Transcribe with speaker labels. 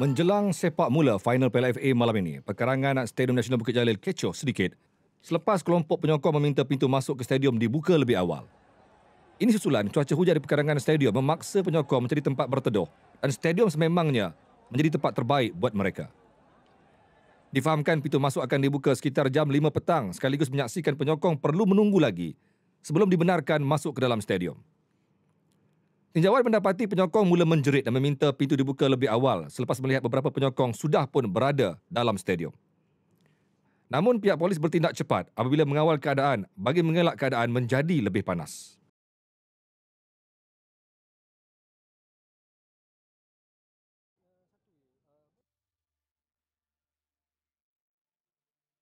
Speaker 1: Menjelang sepak mula final PLFA malam ini, perkarangan Stadium Nasional Bukit Jalil kecoh sedikit selepas kelompok penyokong meminta pintu masuk ke stadium dibuka lebih awal. Ini susulan cuaca hujan di perkarangan stadium memaksa penyokong menjadi tempat berteduh dan stadium sememangnya menjadi tempat terbaik buat mereka. Difahamkan pintu masuk akan dibuka sekitar jam 5 petang sekaligus menyaksikan penyokong perlu menunggu lagi sebelum dibenarkan masuk ke dalam stadium. Tinjauan mendapati penyokong mula menjerit dan meminta pintu dibuka lebih awal selepas melihat beberapa penyokong sudah pun berada dalam stadium. Namun pihak polis bertindak cepat apabila mengawal keadaan bagi mengelak keadaan menjadi lebih panas.